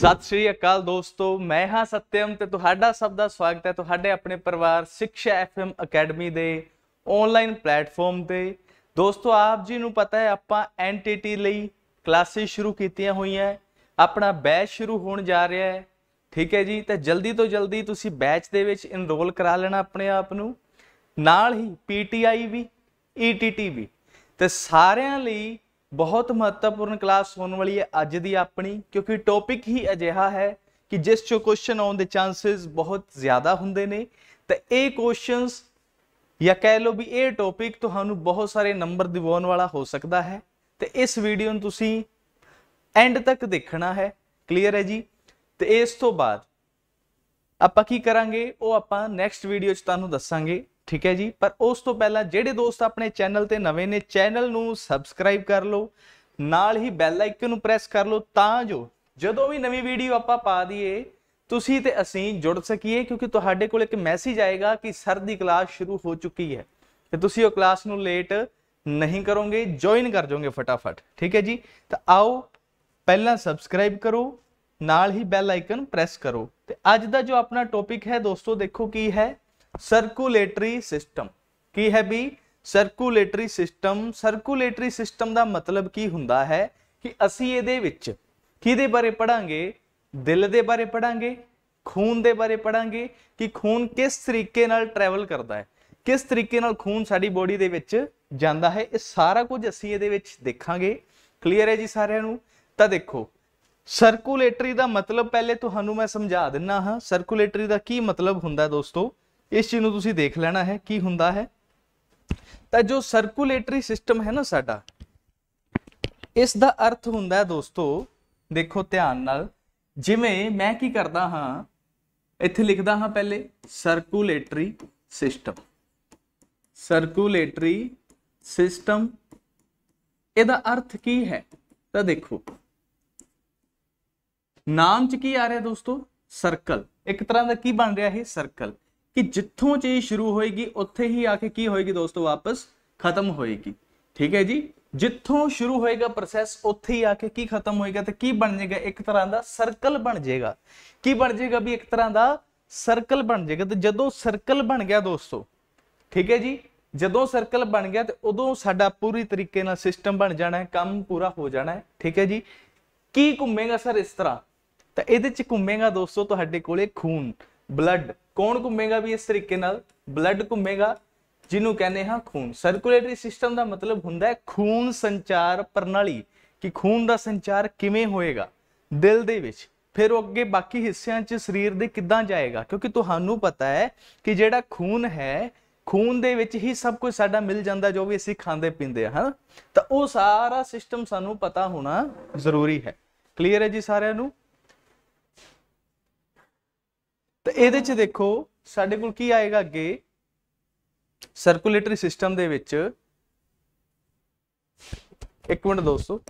ਸਤਿ ਸ਼੍ਰੀ ਅਕਾਲ ਦੋਸਤੋ ਮੈਂ ਹਾਂ ਸਤਿਅਮ ਤੇ ਤੁਹਾਡਾ ਸਭ ਦਾ ਸਵਾਗਤ ਹੈ ਤੁਹਾਡੇ ਆਪਣੇ ਪਰਿਵਾਰ ਸਿੱਖਿਆ ਐਫਐਮ ਅਕੈਡਮੀ ਦੇ ਆਨਲਾਈਨ ਪਲੇਟਫਾਰਮ ਤੇ ਦੋਸਤੋ ਆਪ ਜੀ ਨੂੰ ਪਤਾ ਹੈ ਆਪਾਂ ਐਨਟੀਟੀ ਲਈ ਕਲਾਸੇ ਸ਼ੁਰੂ ਕੀਤੀਆਂ ਹੋਈਆਂ ਆਪਣਾ ਬੈਚ ਸ਼ੁਰੂ ਹੋਣ ਜਾ ਰਿਹਾ ਹੈ ਠੀਕ ਹੈ ਜੀ ਤਾਂ ਜਲਦੀ ਤੋਂ ਜਲਦੀ ਤੁਸੀਂ ਬੈਚ ਦੇ ਵਿੱਚ ਇਨਰੋਲ ਕਰਾ ਲੈਣਾ ਆਪਣੇ ਆਪ ਨੂੰ ਨਾਲ ਹੀ ਪੀਟੀਆਈ ਵੀ ਈਟੀਟੀ ਵੀ ਤੇ ਸਾਰਿਆਂ ਲਈ ਬਹੁਤ ਮਹੱਤਵਪੂਰਨ ਕਲਾਸ ਹੋਣ ਵਾਲੀ ਹੈ ਅੱਜ ਦੀ ਆਪਣੀ ਕਿਉਂਕਿ ਟੌਪਿਕ ਹੀ ਅਜਿਹਾ ਹੈ ਕਿ ਜਿਸ ਚੋਂ ਕੁਐਸਚਨ ਆਉਣ ਦੇ ਚਾਂਸਸ ਬਹੁਤ ਜ਼ਿਆਦਾ ਹੁੰਦੇ ਨੇ ਤਾਂ ਇਹ ਕੁਐਸਚਨਸ ਜਾਂ ਕਹਿ ਲਓ ਵੀ ਇਹ ਟੌਪਿਕ ਤੁਹਾਨੂੰ ਬਹੁਤ ਸਾਰੇ ਨੰਬਰ ਦਿਵਾਉਣ ਵਾਲਾ ਹੋ ਸਕਦਾ ਹੈ ਤੇ ਇਸ ਵੀਡੀਓ ਨੂੰ ਤੁਸੀਂ ਐਂਡ ਤੱਕ ਦੇਖਣਾ ਹੈ ਕਲੀਅਰ ਹੈ ਜੀ ਤੇ ਇਸ ਤੋਂ ਬਾਅਦ ਆਪਾਂ ਕੀ ਕਰਾਂਗੇ ਉਹ ਆਪਾਂ ਨੈਕਸਟ ਵੀਡੀਓ 'ਚ ਤੁਹਾਨੂੰ ਦੱਸਾਂਗੇ ਠੀਕ ਹੈ ਜੀ ਪਰ ਉਸ ਤੋਂ ਪਹਿਲਾਂ ਜਿਹੜੇ ਦੋਸਤ ਆਪਣੇ ਚੈਨਲ ਤੇ ਨਵੇਂ ਨੇ ਚੈਨਲ ਨੂੰ ਸਬਸਕ੍ਰਾਈਬ ਕਰ ਲਓ ਨਾਲ ਹੀ ਬੈਲ ਆਈਕਨ ਨੂੰ ਪ੍ਰੈਸ ਕਰ ਲਓ ਤਾਂ ਜੋ ਜਦੋਂ ਵੀ ਨਵੀਂ ਵੀਡੀਓ ਆਪਾਂ ਪਾ ਦਈਏ ਤੁਸੀਂ ਤੇ ਅਸੀਂ ਜੁੜ ਸਕੀਏ ਕਿਉਂਕਿ ਤੁਹਾਡੇ ਕੋਲ ਇੱਕ ਮੈਸੇਜ ਆਏਗਾ ਕਿ ਸਰ ਦੀ ਕਲਾਸ ਸ਼ੁਰੂ ਹੋ ਚੁੱਕੀ ਹੈ ਤੇ ਤੁਸੀਂ ਉਹ ਕਲਾਸ ਨੂੰ ਲੇਟ ਨਹੀਂ ਕਰੋਗੇ ਜੁਆਇਨ ਕਰ ਜਾਓਗੇ ਫਟਾਫਟ ਠੀਕ ਹੈ ਜੀ ਤਾਂ ਆਓ ਪਹਿਲਾਂ ਸਬਸਕ੍ਰਾਈਬ ਕਰੋ ਨਾਲ ਹੀ ਬੈਲ ਆਈਕਨ ਪ੍ਰੈਸ ਕਰੋ ਤੇ ਅੱਜ ਦਾ ਜੋ ਆਪਣਾ ਟੌਪਿਕ ਹੈ ਦੋਸਤੋ ਦੇਖੋ ਕੀ ਹੈ ਸਰਕੂਲੇਟਰੀ ਸਿਸਟਮ ਕੀ ਹੈ ਵੀ ਸਰਕੂਲੇਟਰੀ ਸਿਸਟਮ ਸਰਕੂਲੇਟਰੀ ਸਿਸਟਮ ਦਾ ਮਤਲਬ ਕੀ ਹੁੰਦਾ ਹੈ ਕਿ ਅਸੀਂ ਇਹਦੇ ਵਿੱਚ ਕਿਹਦੇ ਬਾਰੇ ਪੜਾਂਗੇ ਦਿਲ ਦੇ ਬਾਰੇ ਪੜਾਂਗੇ ਖੂਨ ਦੇ ਬਾਰੇ ਪੜਾਂਗੇ ਕਿ ਖੂਨ ਕਿਸ ਤਰੀਕੇ ਨਾਲ ਟਰੈਵਲ ਕਰਦਾ ਹੈ ਕਿਸ ਤਰੀਕੇ ਨਾਲ ਖੂਨ ਸਾਡੀ ਬੋਡੀ ਦੇ ਵਿੱਚ ਜਾਂਦਾ ਹੈ ਇਹ ਸਾਰਾ ਕੁਝ ਅਸੀਂ ਇਹਦੇ ਵਿੱਚ ਦੇਖਾਂਗੇ ਕਲੀਅਰ ਹੈ ਜੀ ਸਾਰਿਆਂ ਨੂੰ ਤਾਂ ਦੇਖੋ ਸਰਕੂਲੇਟਰੀ ਦਾ ਮਤਲਬ ਪਹਿਲੇ ਤੁਹਾਨੂੰ ਮੈਂ ਸਮਝਾ ਦਿੰਨਾ ਹਾਂ ਸਰਕੂਲੇਟਰੀ ਦਾ ਕੀ ਮਤਲਬ ਹੁੰਦਾ ਦੋਸਤੋ ਇਸ ਚੀਜ਼ ਨੂੰ ਤੁਸੀਂ ਦੇਖ ਲੈਣਾ ਹੈ ਕੀ ਹੁੰਦਾ ਹੈ ਤਾਂ ਜੋ ਸਰਕੂਲੇਟਰੀ ਸਿਸਟਮ ਹੈ ਨਾ ਸਾਡਾ ਇਸ ਦਾ ਅਰਥ ਹੁੰਦਾ ਹੈ ਦੋਸਤੋ ਦੇਖੋ ਧਿਆਨ ਨਾਲ ਜਿਵੇਂ ਮੈਂ ਕੀ ਕਰਦਾ ਹਾਂ ਇੱਥੇ ਲਿਖਦਾ ਹਾਂ ਪਹਿਲੇ ਸਰਕੂਲੇਟਰੀ ਸਿਸਟਮ ਸਰਕੂਲੇਟਰੀ ਸਿਸਟਮ ਇਹਦਾ ਅਰਥ ਕੀ ਹੈ ਤਾਂ ਦੇਖੋ ਨਾਮ ਚ ਕੀ ਆ ਰਿਹਾ ਦੋਸਤੋ ਸਰਕਲ ਇੱਕ ਤਰ੍ਹਾਂ ਦਾ ਕੀ ਬਣ ਰਿਹਾ ਇਹ ਸਰਕਲ ਕਿ ਜਿੱਥੋਂ ਚੀਜ਼ ਸ਼ੁਰੂ ਹੋਏਗੀ ਉੱਥੇ ਹੀ ਆ ਕੇ ਕੀ ਹੋਏਗੀ ਦੋਸਤੋ ਵਾਪਸ ਖਤਮ ਹੋਏਗੀ ਠੀਕ ਹੈ ਜੀ ਜਿੱਥੋਂ ਸ਼ੁਰੂ ਹੋਏਗਾ ਪ੍ਰੋਸੈਸ ਉੱਥੇ ਹੀ ਆ ਕੇ ਕੀ ਖਤਮ ਹੋਏਗਾ ਤੇ ਕੀ ਬਣ ਜਾਏਗਾ ਇੱਕ ਤਰ੍ਹਾਂ ਦਾ ਸਰਕਲ ਬਣ ਜਾਏਗਾ ਕੀ ਬਣ ਜਾਏਗਾ ਵੀ ਇੱਕ ਤਰ੍ਹਾਂ ਦਾ ਸਰਕਲ ਬਣ ਜਾਏਗਾ ਤੇ ਜਦੋਂ ਸਰਕਲ ਬਣ ਗਿਆ ਦੋਸਤੋ ਠੀਕ ਹੈ ਜੀ ਜਦੋਂ ਸਰਕਲ ਬਣ ਗਿਆ ਤੇ ਉਦੋਂ ਸਾਡਾ ਪੂਰੀ ਤਰੀਕੇ ਨਾਲ ਸਿਸਟਮ ਬਣ ਜਾਣਾ ਹੈ ਕੰਮ ਪੂਰਾ ਹੋ ਜਾਣਾ ਹੈ ਠੀਕ ਹੈ ਜੀ ਕੀ ਘੁੰਮੇਗਾ ਸਰ ਇਸ ਤਰ੍ਹਾਂ ਤਾਂ ਇਹਦੇ ਚ ਘੁੰਮੇਗਾ ਦੋਸਤੋ ਤੁਹਾਡੇ ਕੋਲੇ ਖੂਨ ਬਲੱਡ ਕੌਣ ਘੁੰਮੇਗਾ ਵੀ ਇਸ ਤਰੀਕੇ ਨਾਲ ਬਲੱਡ ਘੁੰਮੇਗਾ ਜਿਹਨੂੰ ਕਹਿੰਦੇ ਹਾਂ ਖੂਨ ਸਰਕੂਲੇਟਰੀ ਸਿਸਟਮ ਦਾ ਮਤਲਬ ਹੁੰਦਾ ਹੈ ਖੂਨ ਸੰਚਾਰ ਪ੍ਰਣਾਲੀ ਕਿ ਖੂਨ ਦਾ ਸੰਚਾਰ ਕਿਵੇਂ ਹੋਏਗਾ ਦਿਲ ਦੇ ਵਿੱਚ ਫਿਰ ਉਹ ਅੱਗੇ ਬਾਕੀ ਹਿੱਸਿਆਂ 'ਚ ਸਰੀਰ ਦੇ ਕਿੱਦਾਂ ਜਾਏਗਾ ਕਿਉਂਕਿ ਤੁਹਾਨੂੰ ਪਤਾ ਹੈ ਕਿ ਜਿਹੜਾ ਖੂਨ ਹੈ ਖੂਨ ਦੇ ਵਿੱਚ ਹੀ ਸਭ ਕੁਝ ਸਾਡਾ ਮਿਲ ਜਾਂਦਾ ਜੋ ਵੀ ਅਸੀਂ ਖਾਂਦੇ ਪੀਂਦੇ ਹਾਂ ਤਾਂ ਉਹ ਸਾਰਾ ਸਿਸਟਮ ਸਾਨੂੰ ਪਤਾ ਹੋਣਾ ਜ਼ਰੂਰੀ ਹੈ ਕਲੀਅਰ ਹੈ ਜੀ ਸਾਰਿਆਂ ਨੂੰ ਤਾਂ ਇਹਦੇ 'ਚ ਦੇਖੋ ਸਾਡੇ ਕੋਲ ਕੀ ਆਏਗਾ ਅੱਗੇ ਸਰਕੂਲੇਟਰੀ ਸਿਸਟਮ ਦੇ ਵਿੱਚ ਇੱਕ ਮਿੰਟ ਦੋਸਤੋ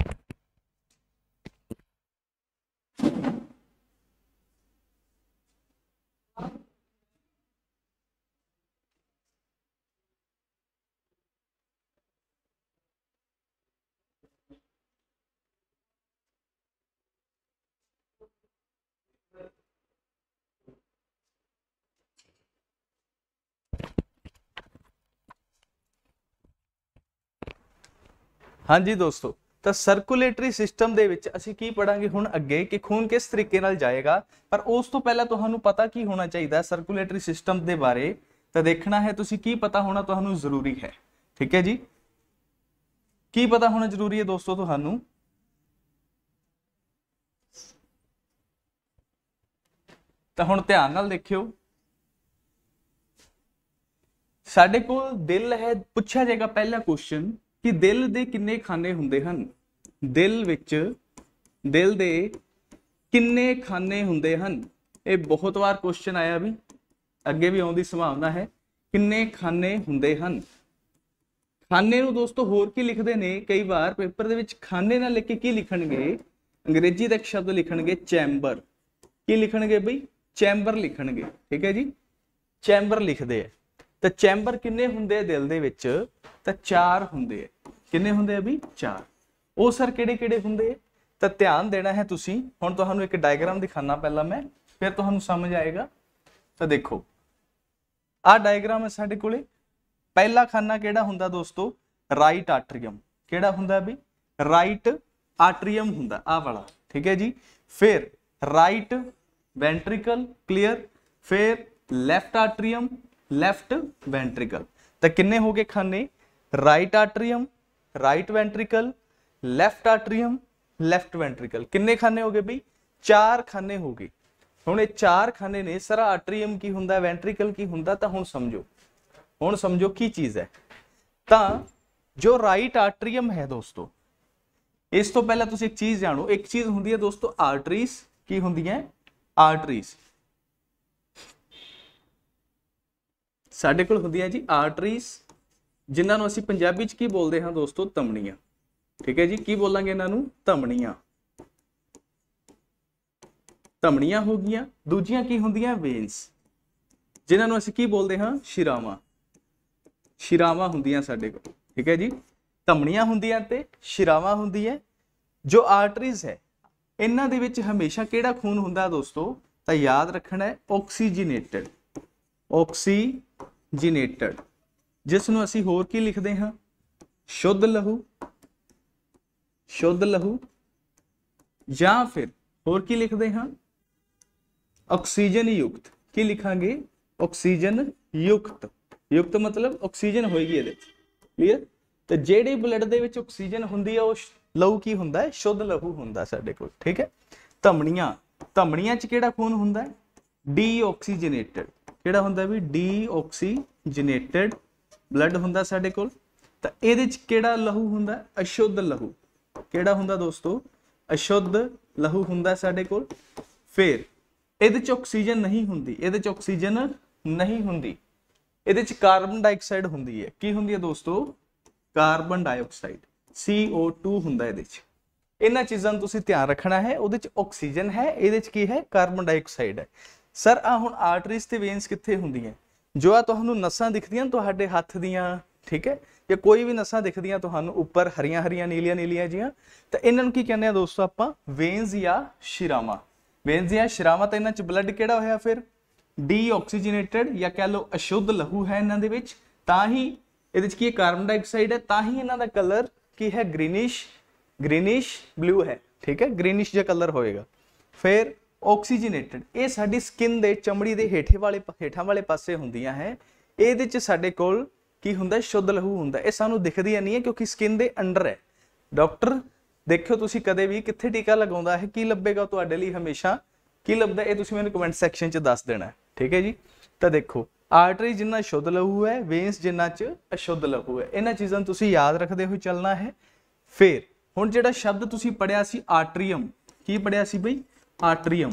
ਹਾਂਜੀ ਦੋਸਤੋ ਤਾਂ ਸਰਕੂਲੇਟਰੀ ਸਿਸਟਮ ਦੇ ਵਿੱਚ ਅਸੀਂ ਕੀ ਪੜਾਂਗੇ ਹੁਣ ਅੱਗੇ ਕਿ ਖੂਨ ਕਿਸ ਤਰੀਕੇ ਨਾਲ ਜਾਏਗਾ ਪਰ ਉਸ ਤੋਂ ਪਹਿਲਾਂ ਤੁਹਾਨੂੰ ਪਤਾ ਕੀ ਹੋਣਾ ਚਾਹੀਦਾ ਸਰਕੂਲੇਟਰੀ ਸਿਸਟਮ ਦੇ ਬਾਰੇ ਤਾਂ ਦੇਖਣਾ ਹੈ ਤੁਸੀਂ ਕੀ ਪਤਾ ਹੋਣਾ ਤੁਹਾਨੂੰ ਜ਼ਰੂਰੀ ਹੈ ਠੀਕ ਹੈ ਜੀ ਕੀ ਪਤਾ ਹੋਣਾ ਜ਼ਰੂਰੀ ਹੈ ਦੋਸਤੋ ਤੁਹਾਨੂੰ ਤਾਂ ਹੁਣ ਧਿਆਨ ਨਾਲ ਦੇਖਿਓ ਸਾਡੇ ਕੋਲ ਦਿਲ ਹੈ ਪੁੱਛਿਆ ਜਾਏਗਾ ਪਹਿਲਾ ਕੁਐਸਚਨ ਕਿ ਦਿਲ ਦੇ ਕਿੰਨੇ ਖਾਨੇ ਹੁੰਦੇ ਹਨ ਦਿਲ ਵਿੱਚ ਦਿਲ ਦੇ ਕਿੰਨੇ ਖਾਨੇ ਹੁੰਦੇ ਹਨ ਇਹ ਬਹੁਤ ਵਾਰ ਕੁਐਸਚਨ ਆਇਆ ਵੀ ਅੱਗੇ ਵੀ ਆਉਣ ਦੀ ਸੰਭਾਵਨਾ ਹੈ ਕਿੰਨੇ ਖਾਨੇ ਹੁੰਦੇ ਹਨ ਖਾਨੇ ਨੂੰ ਦੋਸਤੋ ਹੋਰ ਕੀ ਲਿਖਦੇ ਨੇ ਕਈ ਵਾਰ ਪੇਪਰ ਦੇ ਵਿੱਚ ਖਾਨੇ ਨਾਲ ਲਿਖ ਕੇ ਕੀ ਲਿਖਣਗੇ ਅੰਗਰੇਜ਼ੀ ਦਾ ਇੱਕ ਸ਼ਬਦ ਲਿਖਣਗੇ ਚੈਂਬਰ ਕੀ ਲਿਖਣਗੇ ਬਈ ਚੈਂਬਰ ਲਿਖਣਗੇ ਠੀਕ ਹੈ ਜੀ ਚੈਂਬਰ ਲਿਖਦੇ ਆ ਤਾਂ ਚੈਂਬਰ ਕਿੰਨੇ ਹੁੰਦੇ ਦਿਲ ਦੇ ਵਿੱਚ ਤਾਂ 4 ਹੁੰਦੇ ਆ ਕਿੰਨੇ ਹੁੰਦੇ ਆ ਵੀ 4 ਉਹ ਸਰ ਕਿਹੜੇ ਕਿਹੜੇ ਹੁੰਦੇ ਤਾਂ ਧਿਆਨ ਦੇਣਾ ਹੈ ਤੁਸੀਂ ਹੁਣ ਤੁਹਾਨੂੰ ਇੱਕ ਡਾਇਗਰਾਮ ਦਿਖਾਣਾ ਪਹਿਲਾਂ ਮੈਂ ਫਿਰ ਤੁਹਾਨੂੰ ਸਮਝ ਆਏਗਾ ਤਾਂ ਦੇਖੋ ਆਹ ਡਾਇਗਰਾਮ ਹੈ ਸਾਡੇ ਕੋਲੇ ਪਹਿਲਾ ਖਾਨਾ ਕਿਹੜਾ ਹੁੰਦਾ ਦੋਸਤੋ ਰਾਈਟ ਆਟਰੀਅਮ ਕਿਹੜਾ ਹੁੰਦਾ ਵੀ ਰਾਈਟ ਆਟਰੀਅਮ ਹੁੰਦਾ ਆ ਵਾਲਾ ਠੀਕ ਹੈ ਜੀ ਫਿਰ ਰਾਈਟ ਵੈਂਟ੍ਰਿਕਲ ਕਲੀਅਰ ਫਿਰ ਲੈਫਟ ਆਟਰੀਅਮ ਲੈਫਟ ਵੈਂਟ੍ਰਿਕਲ ਤਾਂ ਕਿੰਨੇ ਹੋ ਗਏ ਖਾਨੇ right atrium right ventricle left atrium left ventricle ਕਿੰਨੇ ਖਾਨੇ ਹੋ ਗਏ ਬਈ ਚਾਰ ਖਾਨੇ ਹੋ ਗਏ ਹੁਣ ਇਹ ਚਾਰ ਖਾਨੇ ਨੇ ਸਰ ਆਟਰੀਅਮ ਕੀ ਹੁੰਦਾ ਵੈਂਟ੍ਰਿਕਲ ਕੀ ਹੁੰਦਾ ਤਾਂ ਹੁਣ ਸਮਝੋ ਹੁਣ ਸਮਝੋ ਕੀ ਚੀਜ਼ ਹੈ ਤਾਂ ਜੋ ਰਾਈਟ ਆਟਰੀਅਮ ਹੈ ਦੋਸਤੋ ਇਸ ਤੋਂ ਪਹਿਲਾਂ ਤੁਸੀਂ ਇੱਕ ਚੀਜ਼ ਜਾਣੋ ਇੱਕ ਚੀਜ਼ ਹੁੰਦੀ ਹੈ ਦੋਸਤੋ ਆਰਟਰੀਜ਼ ਕੀ ਹੁੰਦੀਆਂ ਆਰਟਰੀਜ਼ ਸਾਡੇ ਕੋਲ ਹੁੰਦੀ ਹੈ ਜੀ ਆਰਟਰੀਜ਼ ਜਿਨ੍ਹਾਂ ਨੂੰ ਅਸੀਂ ਪੰਜਾਬੀ 'ਚ ਕੀ ਬੋਲਦੇ ਹਾਂ ਦੋਸਤੋ ਤਮਣੀਆਂ ਠੀਕ ਹੈ ਜੀ ਕੀ ਬੋਲਾਂਗੇ ਇਹਨਾਂ ਨੂੰ ਤਮਣੀਆਂ ਧਮਣੀਆਂ ਹੋ ਗਈਆਂ ਦੂਜੀਆਂ ਕੀ ਹੁੰਦੀਆਂ ਵੇਨਸ ਜਿਨ੍ਹਾਂ ਨੂੰ ਅਸੀਂ ਕੀ ਬੋਲਦੇ ਹਾਂ ਸ਼ਿਰਾਵਾਂ ਸ਼ਿਰਾਵਾਂ ਹੁੰਦੀਆਂ ਸਾਡੇ ਕੋਲ ਠੀਕ ਹੈ ਜੀ ਧਮਣੀਆਂ ਹੁੰਦੀਆਂ ਤੇ ਸ਼ਿਰਾਵਾਂ ਹੁੰਦੀ ਹੈ ਜੋ ਆਰਟਰੀਜ਼ ਹੈ ਇਹਨਾਂ ਦੇ ਵਿੱਚ ਹਮੇਸ਼ਾ ਕਿਹੜਾ ਖੂਨ ਹੁੰਦਾ ਦੋਸਤੋ ਤਾਂ ਯਾਦ ਰੱਖਣਾ ਹੈ ਆਕਸੀਜਨੇਟਡ ਆਕਸੀਜਨੇਟਡ ਜਿਸ ਨੂੰ ਅਸੀਂ ਹੋਰ ਕੀ ਲਿਖਦੇ ਹਾਂ ਸ਼ੁੱਧ ਲਹੂ ਸ਼ੁੱਧ ਲਹੂ ਜਾਂ ਫਿਰ ਹੋਰ ਕੀ ਲਿਖਦੇ ਹਾਂ ਆਕਸੀਜਨ ਯੁਕਤ ਕੀ ਲਿਖਾਂਗੇ ਆਕਸੀਜਨ ਯੁਕਤ ਯੁਕਤ ਮਤਲਬ ਆਕਸੀਜਨ ਹੋਏਗੀ ਇਹਦੇ ਵਿੱਚ ਕਲੀਅਰ ਤੇ ਜਿਹੜੇ ਬਲੱਡ ਦੇ ਵਿੱਚ ਆਕਸੀਜਨ ਹੁੰਦੀ ਆ ਉਹ ਲਹੂ ਕੀ ਹੁੰਦਾ ਹੈ ਸ਼ੁੱਧ ਲਹੂ ਹੁੰਦਾ ਸਾਡੇ ਕੋਲ ਠੀਕ ਹੈ ਧਮਣੀਆਂ ਧਮਣੀਆਂ 'ਚ ਕਿਹੜਾ ਖੂਨ ਹੁੰਦਾ ਹੈ ਡੀਆਕਸੀਜਨੇਟਡ ਕਿਹੜਾ ਹੁੰਦਾ ਵੀ ਡੀਆਕਸੀਜਨੇਟਡ ਬਲੱਡ ਹੁੰਦਾ ਸਾਡੇ ਕੋਲ ਤਾਂ ਇਹਦੇ ਚ ਕਿਹੜਾ ਲਹੂ ਹੁੰਦਾ ਅਸ਼ੁੱਧ ਲਹੂ ਕਿਹੜਾ ਹੁੰਦਾ ਦੋਸਤੋ ਅਸ਼ੁੱਧ ਲਹੂ ਹੁੰਦਾ ਸਾਡੇ ਕੋਲ ਫਿਰ ਇਹਦੇ ਚ ਆਕਸੀਜਨ ਨਹੀਂ ਹੁੰਦੀ ਇਹਦੇ ਚ ਆਕਸੀਜਨ ਨਹੀਂ ਹੁੰਦੀ ਇਹਦੇ ਚ ਕਾਰਬਨ ਡਾਈਆਕਸਾਈਡ ਹੁੰਦੀ ਹੈ ਕੀ ਹੁੰਦੀ ਹੈ ਦੋਸਤੋ ਕਾਰਬਨ ਡਾਈਆਕਸਾਈਡ CO2 ਹੁੰਦਾ ਇਹਦੇ ਚ ਇਹਨਾਂ ਚੀਜ਼ਾਂ ਨੂੰ ਤੁਸੀਂ ਧਿਆਨ ਰੱਖਣਾ ਹੈ ਉਹਦੇ ਚ ਆਕਸੀਜਨ ਹੈ ਇਹਦੇ ਚ ਕੀ ਹੈ ਕਾਰਬਨ ਡਾਈਆਕਸਾਈਡ ਹੈ ਸਰ ਆ ਹੁਣ ਆਰਟਰੀਜ਼ ਤੇ ਵੇਨਸ ਕਿੱਥੇ ਹੁੰਦੀਆਂ ਜੋ ਆ ਤੁਹਾਨੂੰ ਨਸਾਂ ਦਿਖਦੀਆਂ ਤੁਹਾਡੇ ਹੱਥ ਦੀਆਂ ਠੀਕ ਹੈ ਜਾਂ ਕੋਈ ਵੀ ਨਸਾਂ ਦਿਖਦੀਆਂ ਤੁਹਾਨੂੰ ਉੱਪਰ ਹਰੀਆਂ ਹਰੀਆਂ ਨੀਲੀਆਂ ਨੀਲੀਆਂ ਜੀਆਂ ਤਾਂ ਇਹਨਾਂ ਨੂੰ ਕੀ ਕਹਿੰਦੇ ਆ ਦੋਸਤੋ ਆਪਾਂ ਵੇਨਸ ਜਾਂ ਸ਼ਿਰਾਵਾਂ ਵੇਨਸ ਜਾਂ ਸ਼ਿਰਾਵਾਂ ਤਾਂ ਇਹਨਾਂ 'ਚ ਬਲੱਡ ਕਿਹੜਾ ਹੋਇਆ ਫਿਰ ਡੀਆਕਸੀਜਨੇਟਡ ਜਾਂ ਕਹ ਲਓ ਅਸ਼ੁੱਧ ਲਹੂ ਹੈ ਇਹਨਾਂ ਦੇ ਵਿੱਚ ਤਾਂ ਹੀ ਇਹਦੇ 'ਚ ਕੀ ਕਾਰਬਨ ਡਾਈਆਕਸਾਈਡ ਹੈ ਤਾਂ ਹੀ ਇਹਨਾਂ ਦਾ ਕਲਰ ਕੀ ਹੈ ਗ੍ਰੀਨਿਸ਼ ਗ੍ਰੀਨਿਸ਼ ਬਲੂ ਹੈ ਠੀਕ ਹੈ ਗ੍ਰੀਨਿਸ਼ ਜਿਹਾ ਕਲਰ ਹੋਏਗਾ ਫਿਰ ਆਕਸੀਜਨੇਟਡ ਇਹ ਸਾਡੀ ਸਕਿਨ ਦੇ ਚਮੜੀ ਦੇ ਹੇਠੇ ਵਾਲੇ ਹੇਠਾਂ ਵਾਲੇ ਪਾਸੇ ਹੁੰਦੀਆਂ ਹੈ ਇਹਦੇ ਚ ਸਾਡੇ ਕੋਲ ਕੀ ਹੁੰਦਾ ਸ਼ੁੱਧ ਲਹੂ ਹੁੰਦਾ ਇਹ ਸਾਨੂੰ ਦਿਖਦੀਆਂ ਨਹੀਂ ਹੈ ਕਿਉਂਕਿ ਸਕਿਨ ਦੇ ਅੰਡਰ ਹੈ ਡਾਕਟਰ ਦੇਖਿਓ ਤੁਸੀਂ ਕਦੇ ਵੀ ਕਿੱਥੇ ਟੀਕਾ ਲਗਾਉਂਦਾ ਹੈ ਕੀ ਲੱਭੇਗਾ ਤੁਹਾਡੇ ਲਈ ਹਮੇਸ਼ਾ ਕੀ ਲੱਭਦਾ ਇਹ ਤੁਸੀਂ ਮੈਨੂੰ ਕਮੈਂਟ ਸੈਕਸ਼ਨ 'ਚ ਦੱਸ ਦੇਣਾ ਠੀਕ ਹੈ ਜੀ ਤਾਂ ਦੇਖੋ ਆਰਟਰੀ ਜਿੰਨਾ ਸ਼ੁੱਧ ਲਹੂ ਹੈ ਵੇਨਸ ਜਿੰਨਾ 'ਚ ਅਸ਼ੁੱਧ ਲਹੂ ਹੈ ਇਹਨਾਂ ਚੀਜ਼ਾਂ ਤੁਸੀਂ ਯਾਦ ਰੱਖਦੇ ਹੋਏ ਚੱਲਣਾ ਹੈ ਫੇਰ ਹੁਣ ਜਿਹੜਾ ਸ਼ਬਦ ਤੁਸੀਂ ਪੜਿਆ ਸੀ ਆਰਟਰੀਅਮ ਕੀ ਪੜਿਆ ਸੀ ਬਈ ਆਟਰੀਅਮ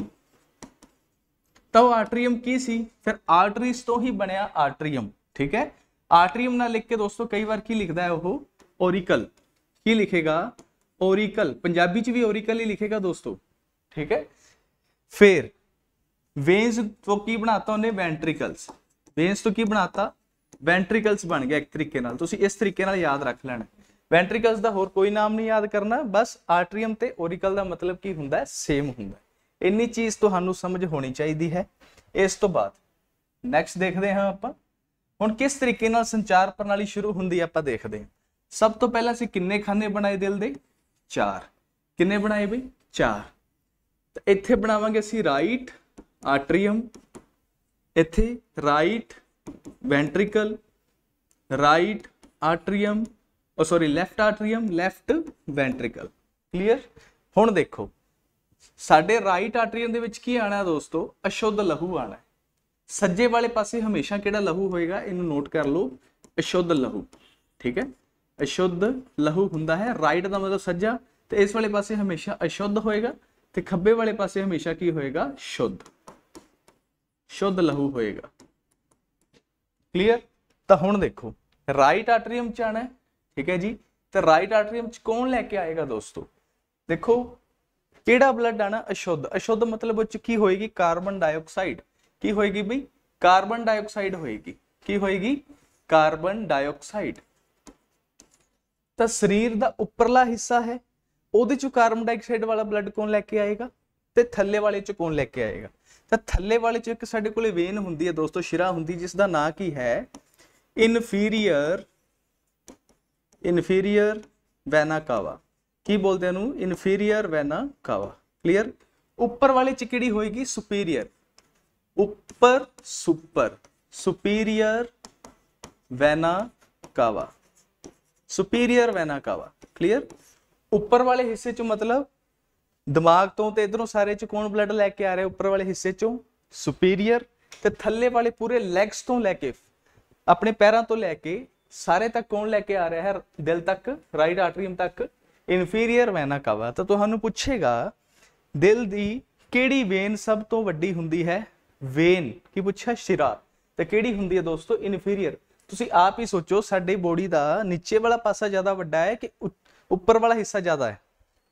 ਤਾਂ ਉਹ ਆਟਰੀਅਮ ਕੀ ਸੀ ਫਿਰ ਆਰਟਰੀਜ਼ ਤੋਂ ਹੀ ਬਣਿਆ ਆਟਰੀਅਮ ਠੀਕ ਹੈ ਆਟਰੀਅਮ ਨਾਲ ਲਿਖ ਕੇ ਦੋਸਤੋ ਕਈ ਵਾਰ ਕੀ ਲਿਖਦਾ ਹੈ ਉਹ ਔਰੀਕਲ ਕੀ ਲਿਖੇਗਾ ਔਰੀਕਲ ਪੰਜਾਬੀ ਚ ਵੀ ਔਰੀਕਲ ਹੀ ਲਿਖੇਗਾ ਦੋਸਤੋ ਠੀਕ ਹੈ ਫਿਰ ਵੇਨਸ ਤੋਂ ਕੀ ਬਣਾਤਾ ਉਹਨੇ ਵੈਂਟ੍ਰਿਕਲਸ ਵੇਨਸ ਤੋਂ ਕੀ ਬਣਾਤਾ ਵੈਂਟ੍ਰਿਕਲਸ ਬਣ ਗਿਆ ਇੱਕ ਤਰੀਕੇ ਨਾਲ ਤੁਸੀਂ ਇਸ ਤਰੀਕੇ ਨਾਲ ਯਾਦ ਰੱਖ ਲੈਣਾ ਵੈਂਟ੍ਰਿਕਲਸ ਦਾ ਹੋਰ ਕੋਈ ਨਾਮ ਨਹੀਂ ਯਾਦ ਕਰਨਾ ਬਸ ਆਰਟਰੀਅਮ ਤੇ ਔਰੀਕਲ ਦਾ ਮਤਲਬ ਕੀ ਹੁੰਦਾ ਸੇਮ ਹੁੰਦਾ ਇੰਨੀ ਚੀਜ਼ ਤੁਹਾਨੂੰ ਸਮਝ ਹੋਣੀ ਚਾਹੀਦੀ ਹੈ ਇਸ ਤੋਂ ਬਾਅਦ ਨੈਕਸਟ ਦੇਖਦੇ ਹਾਂ ਆਪਾਂ ਹੁਣ ਕਿਸ ਤਰੀਕੇ ਨਾਲ ਸੰਚਾਰ ਪ੍ਰਣਾਲੀ ਸ਼ੁਰੂ ਹੁੰਦੀ ਆਪਾਂ ਦੇਖਦੇ ਹਾਂ ਸਭ ਤੋਂ ਪਹਿਲਾਂ ਅਸੀਂ ਕਿੰਨੇ ਖਾਨੇ ਬਣਾਏ ਦਿਲ ਦੇ ਚਾਰ ਕਿੰਨੇ ਬਣਾਏ ਬਈ ਚਾਰ ਤਾਂ ਇੱਥੇ ਬਣਾਵਾਂਗੇ ਅਸੀਂ ਰਾਈਟ ਆਟਰੀਅਮ ਇੱਥੇ right ventricle right atrium oh sorry left atrium left ventricle clear ਹੁਣ ਦੇਖੋ ਸਾਡੇ ਰਾਈਟ ਆਟਰੀਅਮ ਦੇ ਵਿੱਚ ਕੀ ਆਣਾ ਹੈ ਦੋਸਤੋ ਅਸ਼ੁੱਧ ਲਹੂ ਆਣਾ ਹੈ ਸੱਜੇ ਵਾਲੇ ਪਾਸੇ ਹਮੇਸ਼ਾ ਕਿਹੜਾ ਲਹੂ ਹੋਏਗਾ ਇਹਨੂੰ ਨੋਟ ਕਰ ਲਓ ਅਸ਼ੁੱਧ ਲਹੂ ਠੀਕ ਹੈ ਅਸ਼ੁੱਧ ਲਹੂ ਹੁੰਦਾ ਹੈ ਰਾਈਟ ਦਾ ਮਤਲਬ ਸੱਜਾ ਤੇ ਇਸ ਵਾਲੇ ਪਾਸੇ ਹਮੇਸ਼ਾ ਅਸ਼ੁੱਧ ਹੋਏਗਾ ਤੇ ਖੱਬੇ ਵਾਲੇ ਪਾਸੇ ਹਮੇਸ਼ਾ ਕੀ ਹੋਏਗਾ ਸ਼ੁੱਧ ਸ਼ੁੱਧ ਲਹੂ ਹੋਏਗਾ ਕਲੀਅਰ ਤਾਂ ਹੁਣ ਦੇਖੋ ਰਾਈਟ ਆਟਰੀਅਮ ਚ ਆਣਾ ਠੀਕ ਹੈ ਜੀ ਤੇ ਰਾਈਟ ਆਟਰੀਅਮ ਚ ਕੌਣ ਲੈ ਕੇ ਆਏਗਾ ਦੋਸਤੋ ਦੇਖੋ ਕਿਹੜਾ ਬਲੱਡ ਆ ਨਾ ਅਸ਼ੁੱਧ ਅਸ਼ੁੱਧ ਮਤਲਬ ਉਹ ਚ ਕੀ ਹੋਏਗੀ ਕਾਰਬਨ ਡਾਈਆਕਸਾਈਡ ਕੀ ਹੋਏਗੀ ਬਈ ਕਾਰਬਨ ਡਾਈਆਕਸਾਈਡ ਹੋਏਗੀ ਕੀ ਹੋਏਗੀ ਕਾਰਬਨ ਡਾਈਆਕਸਾਈਡ ਤਾਂ ਸਰੀਰ ਦਾ ਉੱਪਰਲਾ ਹਿੱਸਾ ਹੈ ਉਹਦੇ ਚ ਕਾਰਬਨ ਡਾਈਆਕਸਾਈਡ ਵਾਲਾ ਬਲੱਡ ਕੌਣ ਲੈ ਕੇ ਆਏਗਾ ਤੇ ਥੱਲੇ ਵਾਲੇ ਚ ਕੌਣ ਲੈ ਕੇ ਆਏਗਾ ਤਾਂ ਥੱਲੇ ਵਾਲੇ ਚ ਇੱਕ ਸਾਡੇ ਕੋਲੇ ਵੇਨ ਹੁੰਦੀ ਹੈ ਦੋਸਤੋ ਸ਼ਿਰਾ ਹੁੰਦੀ ਜਿਸ ਦਾ ਨਾਂ ਕੀ ਹੈ ਇਨਫੀਰੀਅਰ ਇਨਫੀਰੀਅਰ ਵੈਨਾ ਕਾਵਾ ਕੀ ਬੋਲਦੇ ਇਹਨੂੰ ਇਨਫੀਰੀਅਰ ਵੈਨਾ ਕਾਵਾ ਕਲੀਅਰ ਉੱਪਰ ਵਾਲੇ ਚ ਕਿਹੜੀ ਹੋਏਗੀ ਸੁਪੀਰੀਅਰ ਉੱਪਰ super superior vena cava superior vena cava clear ਉੱਪਰ ਵਾਲੇ ਹਿੱਸੇ ਚ ਮਤਲਬ ਦਿਮਾਗ ਤੋਂ ਤੇ ਇਧਰੋਂ ਸਾਰੇ ਚ ਕੌਣ ਬਲੱਡ ਲੈ ਕੇ ਆ ਰਿਹਾ ਉੱਪਰ ਵਾਲੇ ਹਿੱਸੇ ਚੋਂ ਸੁਪੀਰੀਅਰ ਤੇ ਥੱਲੇ ਵਾਲੇ ਪੂਰੇ ਲੈਗਸ ਤੋਂ ਲੈ ਕੇ ਆਪਣੇ ਪੈਰਾਂ ਤੋਂ ਲੈ ਕੇ ਸਾਰੇ ਤੱਕ ਕੌਣ ਲੈ ਕੇ ਆ ਰਿਹਾ ਹੈ ਦਿਲ ਤੱਕ ਰਾਈਟ ਆਰਟਰੀਅਮ ਤੱਕ ਇਨਫੀਰੀਅਰ ਵੈਨਾ ਕਾਵਾ ਤਾਂ ਤੁਹਾਨੂੰ ਪੁੱਛੇਗਾ ਦਿਲ ਦੀ ਕਿਹੜੀ ਵੇਨ ਸਭ ਤੋਂ ਵੱਡੀ ਹੁੰਦੀ ਹੈ ਵੇਨ ਕੀ ਪੁੱਛਿਆ ਸ਼ਿਰਾ ਤੇ ਕਿਹੜੀ ਹੁੰਦੀ ਹੈ ਦੋਸਤੋ ਇਨਫੀਰੀਅਰ ਤੁਸੀਂ ਆਪ ਹੀ ਸੋਚੋ ਸਾਡੇ ਬੋਡੀ ਦਾ ਨੀਚੇ ਵਾਲਾ ਪਾਸਾ ਜ਼ਿਆਦਾ ਵੱਡਾ ਹੈ ਕਿ ਉੱਪਰ ਵਾਲਾ ਹਿੱਸਾ ਜ਼ਿਆਦਾ ਹੈ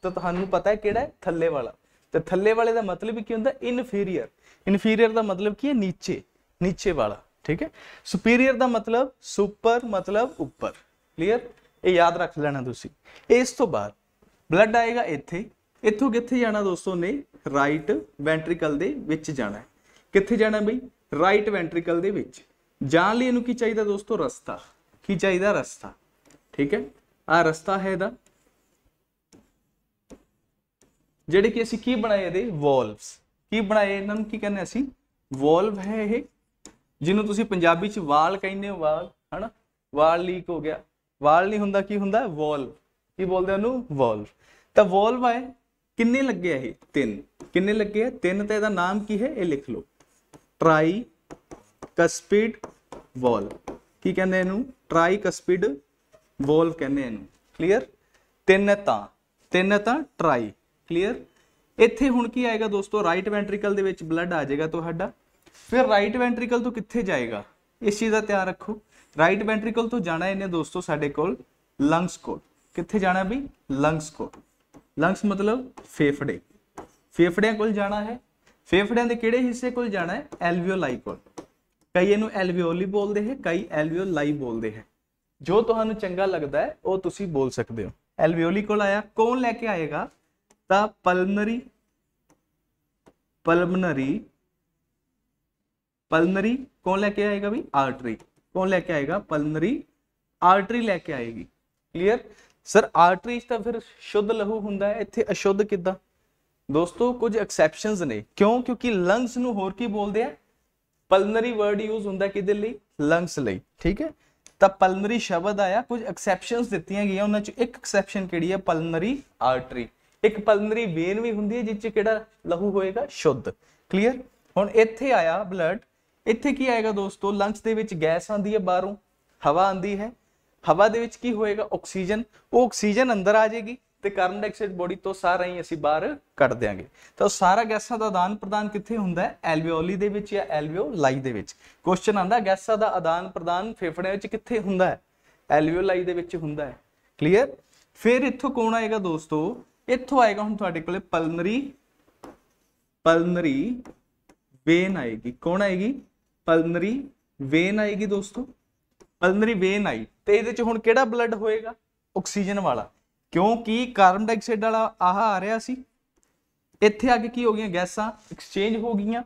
ਤਾਂ ਤੁਹਾਨੂੰ ਪਤਾ ਹੈ ਕਿਹੜਾ ਹੈ ਥੱਲੇ ਵਾਲਾ ਤੇ ਥੱਲੇ ਵਾਲੇ ਦਾ ਮਤਲਬ ਕੀ ਹੁੰਦਾ ਇਨਫੀਰੀਅਰ ਇਨਫੀਰੀਅਰ ਦਾ ਮਤਲਬ ਕੀ ਹੈ ਨੀਚੇ ਨੀਚੇ ਵਾਲਾ ਠੀਕ ਹੈ ਸੁਪੀਰੀਅਰ ਦਾ ਮਤਲਬ ਸੁਪਰ ਮਤਲਬ ਉੱਪਰ ਕਲੀਅਰ ਇਹ ਯਾਦ ਰੱਖ ਲੈਣਾ ਤੁਸੀਂ ਇਸ ਤੋਂ ਬਾਅਦ ਬਲੱਡ ਆਏਗਾ ਇੱਥੇ ਇੱਥੋਂ ਕਿੱਥੇ ਜਾਣਾ ਦੋਸਤੋ ਨੇ ਰਾਈਟ ਵੈਂਟ੍ਰੀਕਲ ਦੇ ਵਿੱਚ ਜਾਣਾ ਕਿੱਥੇ ਜਾਣਾ ਬਈ ਰਾਈਟ ਵੈਂਟ੍ਰੀਕਲ ਦੇ ਵਿੱਚ ਜਾਣ ਲਈ ਇਹਨੂੰ ਕੀ ਚਾਹੀਦਾ ਦੋਸਤੋ ਰਸਤਾ ਕੀ ਚਾਹੀਦਾ ਰਸਤਾ ਠੀਕ ਹੈ ਆ ਰਸਤਾ ਹੈ ਇਹਦਾ ਜਿਹੜੇ ਕਿ ਅਸੀਂ ਕੀ ਬਣਾਏ ਇਹਦੇ ਵਾਲਵਸ ਕੀ ਬਣਾਏ ਇਹਨਾਂ ਨੂੰ ਕੀ ਕਹਿੰਦੇ ਅਸੀਂ ਵਾਲਵ ਹੈ ਇਹ ਜਿਹਨੂੰ ਤੁਸੀਂ ਪੰਜਾਬੀ ਚ ਵਾਲ ਕਹਿੰਦੇ ਹੋ ਵਾਲ ਹਨਾ ਵਾਲ ਲੀਕ ਹੋ ਗਿਆ ਵਾਲ ਨਹੀਂ ਹੁੰਦਾ ਕੀ ਹੁੰਦਾ ਵਾਲ ਕੀ ਬੋਲਦੇ ਉਹਨੂੰ ਵਾਲ ਤਾਂ ਵਾਲ ਵਾਇ ਕਿੰਨੇ ਲੱਗੇ ਆ ਇਹ ਤਿੰਨ ਕਿੰਨੇ ਲੱਗੇ ਆ ਤਿੰਨ ਤੇ ਇਹਦਾ ਨਾਮ ਕੀ ਹੈ ਇਹ ਲਿਖ ਲਓ ਟ੍ਰਾਈ ਕਸਪਿਡ ਵਾਲ ਕੀ ਕਹਿੰਦੇ ਇਹਨੂੰ ਟ੍ਰਾਈ ਕਸਪਿਡ ਵਾਲ ਕਹਿੰਦੇ ਇਹਨੂੰ ਕਲੀਅਰ ਤਿੰਨ ਤਾਂ ਤਿੰਨ ਤਾਂ ਟ੍ਰਾਈ ਕਲੀਅਰ ਇੱਥੇ ਹੁਣ ਕੀ ਆਏਗਾ ਦੋਸਤੋ ਰਾਈਟ ਵੈਂਟ੍ਰੀਕਲ ਦੇ ਵਿੱਚ ਬਲੱਡ ਆ ਜਾਏਗਾ ਤੁਹਾਡਾ ਫਿਰ ਰਾਈਟ ਵੈਂਟ੍ਰੀਕਲ ਤੋਂ ਕਿੱਥੇ ਜਾਏਗਾ ਇਸ ਚੀਜ਼ ਦਾ ਧਿਆਨ ਰੱਖੋ ਰਾਈਟ ਵੈਂਟ੍ਰੀਕਲ ਤੋਂ ਜਾਣਾ ਇਹਨੇ ਦੋਸਤੋ ਸਾਡੇ ਕੋਲ ਲੰਗਸ ਕੋਲ ਕਿੱਥੇ ਜਾਣਾ ਵੀ ਲੰਗਸ ਕੋਲ ਲੰਗਸ ਮਤਲਬ ਫੇਫੜੇ ਫੇਫੜਿਆਂ ਕੋਲ ਜਾਣਾ ਹੈ ਫੇਫੜਿਆਂ ਦੇ ਕਿਹੜੇ ਹਿੱਸੇ ਕੋਲ ਜਾਣਾ ਹੈ ਐਲਵੀਓਲਾਈ ਕੋਲ ਕਈ ਇਹਨੂੰ ਐਲਵੀਓਲੀ ਬੋਲਦੇ ਹੈ ਕਈ ਐਲਵੀਓਲਾਈ ਬੋਲਦੇ ਹੈ ਜੋ ਤੁਹਾਨੂੰ ਚੰਗਾ ਲੱਗਦਾ ਹੈ ਉਹ ਤੁਸੀਂ ਬੋਲ ਸਕਦੇ ਹੋ ਐਲਵੀਓਲੀ ਕੋਲ ਆਇਆ ਕੌਣ ਲੈ ਕੇ ਆਏਗਾ ਤਾਂ ਪਲਮਨਰੀ ਪਲਮਨਰੀ ਪਲਮਨਰੀ ਕੌਣ ਲੈ ਕੇ ਆਏਗਾ ਵੀ ਆਰਟਰੀ ਕੌਣ ਲੈ ਕੇ ਆਏਗਾ ਪਲਮਨਰੀ ਆਰਟਰੀ ਲੈ ਕੇ ਆਏਗੀ ਕਲੀਅਰ ਸਰ ਆਰਟਰੀਜ਼ ਤਾਂ ਫਿਰ ਸ਼ੁੱਧ ਲਹੂ ਹੁੰਦਾ ਹੈ ਇੱਥੇ ਅਸ਼ੁੱਧ ਕਿੱਦਾਂ ਦੋਸਤੋ ਕੁਝ ਐਕਸੈਪਸ਼ਨਸ ਨੇ ਕਿਉਂ ਕਿਉਂਕਿ ਲੰਗਸ ਨੂੰ ਹੋਰ ਕੀ ਬੋਲਦੇ ਆ ਪਲਮਨਰੀ ਵਰਡ ਯੂਜ਼ ਹੁੰਦਾ ਕਿਦੇ ਲਈ ਲੰਗਸ ਲਈ ਠੀਕ ਹੈ ਤਾਂ ਪਲਮਨਰੀ ਸ਼ਬਦ ਆਇਆ ਕੁਝ ਐਕਸੈਪਸ਼ਨਸ ਦਿੱਤੀਆਂ ਗਈਆਂ ਉਹਨਾਂ ਚ ਇੱਕ ਐਕਸੈਪਸ਼ਨ ਕਿਹੜੀ ਹੈ ਪਲਮਨਰੀ ਆਰਟਰੀ ਇੱਕ ਪਲਮਨਰੀ ਵੇਨ ਵੀ ਹੁੰਦੀ ਹੈ ਜਿਸ ਚ ਕਿਹੜਾ ਲਹੂ ਹੋਏਗਾ ਸ਼ੁੱਧ ਕਲੀਅਰ ਹੁਣ ਇੱਥੇ ਆਇਆ ਬਲੱਡ ਇੱਥੇ ਕੀ ਆਏਗਾ ਦੋਸਤੋ ਲੰਗਸ ਦੇ ਵਿੱਚ ਗੈਸ ਆਉਂਦੀ ਹੈ ਬਾਹਰੋਂ ਹਵਾ ਆਉਂਦੀ ਹੈ ਹਵਾ ਦੇ ਵਿੱਚ ਕੀ ਹੋਏਗਾ ਆਕਸੀਜਨ ਉਹ ਆਕਸੀਜਨ ਅੰਦਰ ਆ ਜਾਏਗੀ ਤੇ ਕਾਰਬਨ ਡਾਈਆਕਸਾਈਡ ਬੋਡੀ ਤੋਂ ਸਾਰਾ ਹੀ ਅਸੀਂ ਬਾਹਰ ਕੱਢ ਦਿਆਂਗੇ ਤਾਂ ਸਾਰਾ ਗੈਸਾਂ ਦਾ ਆਦਾਨ ਪ੍ਰਦਾਨ ਕਿੱਥੇ ਹੁੰਦਾ ਹੈ ਐਲਵੀਓਲੀ ਦੇ ਵਿੱਚ ਜਾਂ ਲਾਈ ਦੇ ਵਿੱਚ ਕੁਐਸਚਨ ਆਂਦਾ ਗੈਸਾਂ ਦਾ ਆਦਾਨ ਪ੍ਰਦਾਨ ਫੇਫੜਿਆਂ ਵਿੱਚ ਕਿੱਥੇ ਹੁੰਦਾ ਹੈ ਐਲਵੀਓਲਾਈ ਦੇ ਵਿੱਚ ਹੁੰਦਾ ਹੈ ਕਲੀਅਰ ਫਿਰ ਇੱਥੋਂ ਕੌਣ ਆਏਗਾ ਦੋਸਤੋ ਇੱਥੋਂ ਆਏਗਾ ਹੁਣ ਤੁਹਾਡੇ ਕੋਲੇ ਪਲਨਰੀ ਪਲਨਰੀ ਵੇਨ ਆਏਗੀ ਕੌਣ ਆਏਗੀ ਪਲਨਰੀ ਵੇਨ ਆਏਗੀ ਦੋਸਤੋ ਪਲਨਰੀ ਵੇਨ ਆਈ ਤੇ ਇਹਦੇ ਚ ਹੁਣ ਕਿਹੜਾ ਬਲੱਡ ਹੋਏਗਾ ਆਕਸੀਜਨ ਵਾਲਾ ਕਿਉਂਕਿ ਕਾਰਬਨ ਡਾਈਆਕਸਾਈਡ ਵਾਲਾ ਆਹ ਆ ਰਿਹਾ ਸੀ ਇੱਥੇ ਆ ਕੇ ਕੀ ਹੋ ਗਈਆਂ ਗੈਸਾਂ ਐਕਸਚੇਂਜ ਹੋ ਗਈਆਂ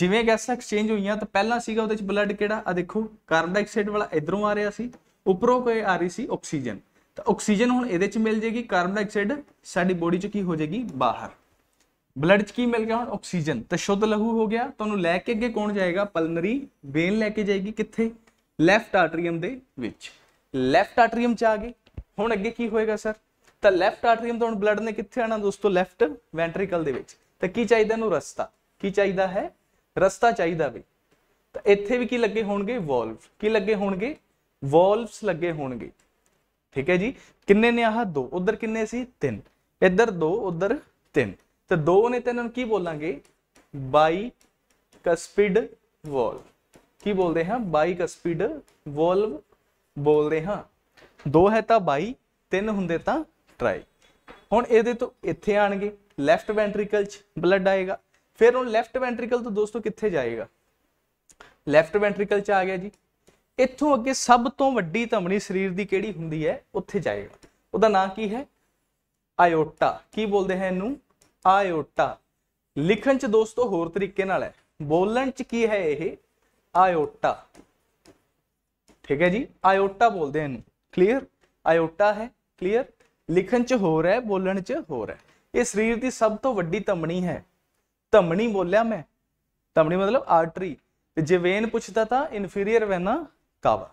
ਜਿਵੇਂ ਗੈਸਾਂ ਐਕਸਚੇਂਜ ਹੋਈਆਂ ਤਾਂ ਪਹਿਲਾਂ ਸੀਗਾ ਉਹਦੇ ਚ ਬਲੱਡ ਕਿਹੜਾ ਆ ਦੇਖੋ ਕਾਰਬਨ ਡਾਈਆਕਸਾਈਡ ਵਾਲਾ ਇਧਰੋਂ ਆ ਰਿਹਾ ਸੀ ਉੱਪਰੋਂ ਕੋਈ ਆ ਰਹੀ ਸੀ ਆਕਸੀਜਨ ਤਾਂ ਆਕਸੀਜਨ ਹੁਣ ਇਹਦੇ ਚ ਮਿਲ ਜੇਗੀ ਕਾਰਬਨ ਡਾਈਆਕਸਾਈਡ ਸਾਡੀ ਬੋਡੀ ਚ ਕੀ ਹੋ ਜੇਗੀ ਬਾਹਰ ਬਲੱਡ 'ਚ ਕੀ ਮਿਲ ਗਿਆ ਹੁਣ ਆਕਸੀਜਨ ਤਾਂ ਸ਼ੁੱਧ ਲਹੂ ਹੋ ਗਿਆ ਤੁਹਾਨੂੰ ਲੈ ਕੇ ਅੱਗੇ ਕੌਣ ਜਾਏਗਾ ਪਲਨਰੀ ਵੇਨ ਲੈ ਕੇ ਜਾਏਗੀ ਕਿੱਥੇ ਲੈਫਟ ਆਟਰੀਅਮ ਦੇ ਵਿੱਚ ਲੈਫਟ ਆਟਰੀਅਮ 'ਚ ਆ ਗਏ ਹੁਣ ਅੱਗੇ ਕੀ ਹੋਏਗਾ ਸਰ ਤਾਂ ਲੈਫਟ ਆਟਰੀਅਮ ਤੋਂ ਹੁਣ ਬਲੱਡ ਨੇ ਕਿੱਥੇ ਆਣਾ ਦੋਸਤੋ ਲੈਫਟ ਵੈਂਟ੍ਰੀਕਲ ਦੇ ਵਿੱਚ ਤਾਂ ਕੀ ਚਾਹੀਦਾ ਇਹਨੂੰ ਰਸਤਾ ਕੀ ਚਾਹੀਦਾ ਹੈ ਰਸਤਾ ਚਾਹੀਦਾ ਵੀ ਤਾਂ ਇੱਥੇ ਵੀ ਕੀ ਲੱਗੇ ਹੋਣਗੇ ਵਾਲਵ ਕੀ ਲੱਗੇ ਹੋਣਗੇ ਵਾਲਵਸ ਲੱਗੇ ਹੋਣਗੇ ਠੀਕ ਹੈ ਜੀ ਕਿੰਨੇ ਨੇ ਆਹ ਦੋ ਉਧਰ ਕਿੰਨੇ ਸੀ ਤਿੰਨ ਇੱਧਰ ਦੋ ਉਧਰ ਤਿੰਨ ਤੇ ਦੋ ਨੇ ਤੇ ਇਹਨਾਂ ਨੂੰ ਕੀ ਬੋਲਾਂਗੇ ਬਾਈ ਕਸਪਿਡ ਵਾਲ ਕੀ ਬੋਲਦੇ ਹਾਂ ਬਾਈ ਕਸਪਿਡ ਵਾਲਵ ਬੋਲਦੇ ਹਾਂ ਦੋ ਹੈ ਤਾਂ ਬਾਈ ਤਿੰਨ ਹੁੰਦੇ ਤਾਂ ਟਰਾਈ ਹੁਣ ਇਹਦੇ ਤੋਂ ਇੱਥੇ ਆਣਗੇ ਲੈਫਟ ਵੈਂਟ੍ਰੀਕਲ 'ਚ ਬਲੱਡ ਆਏਗਾ ਫਿਰ ਹੁਣ ਲੈਫਟ ਵੈਂਟ੍ਰੀਕਲ ਤੋਂ ਦੋਸਤੋ ਕਿੱਥੇ ਜਾਏਗਾ ਲੈਫਟ ਵੈਂਟ੍ਰੀਕਲ 'ਚ ਆ ਗਿਆ ਜੀ ਇੱਥੋਂ ਅੱਗੇ ਸਭ ਤੋਂ ਵੱਡੀ ਧਮਨੀ ਸਰੀਰ ਦੀ ਕਿਹੜੀ ਹੁੰਦੀ ਹੈ ਉੱਥੇ ਜਾਏਗਾ ਉਹਦਾ ਨਾਂ ਕੀ ਹੈ ਆਇਓਟਾ ਕੀ ਬੋਲਦੇ ਹੈ ਇਹਨੂੰ ਆਇਓਟਾ ਲਿਖਣ ਚ ਦੋਸਤੋ ਹੋਰ ਤਰੀਕੇ ਨਾਲ ਹੈ ਬੋਲਣ ਚ ਕੀ ਹੈ ਇਹ ਆਇਓਟਾ ਠੀਕ ਹੈ ਜੀ ਆਇਓਟਾ ਬੋਲਦੇ ਇਹਨੂੰ ਕਲੀਅਰ ਆਇਓਟਾ ਹੈ ਕਲੀਅਰ ਲਿਖਣ ਚ ਹੋਰ ਹੈ ਬੋਲਣ ਚ ਹੋਰ ਹੈ ਇਹ ਸਰੀਰ ਦੀ ਸਭ ਤੋਂ ਵੱਡੀ ਧਮਣੀ ਹੈ ਧਮਣੀ ਬੋਲਿਆ ਮੈਂ ਧਮਣੀ ਮਤਲਬ ਆਰਟਰੀ ਤੇ ਜੇ ਵੇਨ ਪੁੱਛਦਾ ਤਾਂ ਇਨਫੀਰੀਅਰ ਵੈਨਾ ਕਾਵਾ